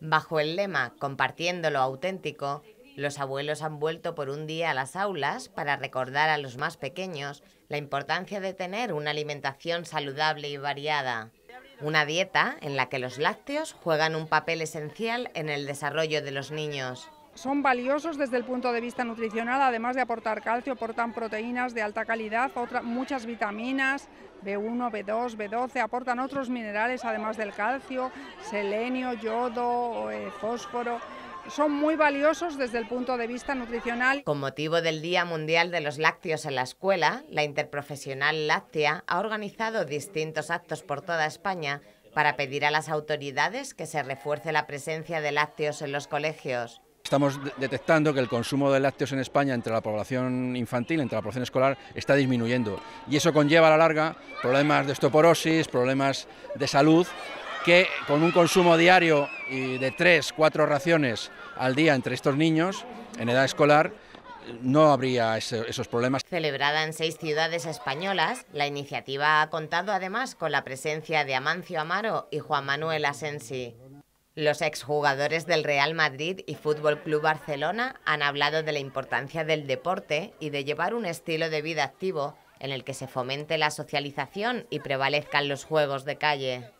Bajo el lema Compartiendo lo auténtico, los abuelos han vuelto por un día a las aulas para recordar a los más pequeños la importancia de tener una alimentación saludable y variada. Una dieta en la que los lácteos juegan un papel esencial en el desarrollo de los niños. Son valiosos desde el punto de vista nutricional, además de aportar calcio, aportan proteínas de alta calidad, muchas vitaminas, B1, B2, B12, aportan otros minerales además del calcio, selenio, yodo, eh, fósforo son muy valiosos desde el punto de vista nutricional. Con motivo del Día Mundial de los Lácteos en la Escuela, la Interprofesional Láctea ha organizado distintos actos por toda España para pedir a las autoridades que se refuerce la presencia de lácteos en los colegios. Estamos detectando que el consumo de lácteos en España entre la población infantil, entre la población escolar, está disminuyendo. Y eso conlleva a la larga problemas de osteoporosis, problemas de salud, que con un consumo diario de tres, cuatro raciones al día entre estos niños, en edad escolar, no habría esos problemas. Celebrada en seis ciudades españolas, la iniciativa ha contado además con la presencia de Amancio Amaro y Juan Manuel Asensi. Los exjugadores del Real Madrid y Fútbol Club Barcelona han hablado de la importancia del deporte y de llevar un estilo de vida activo en el que se fomente la socialización y prevalezcan los juegos de calle.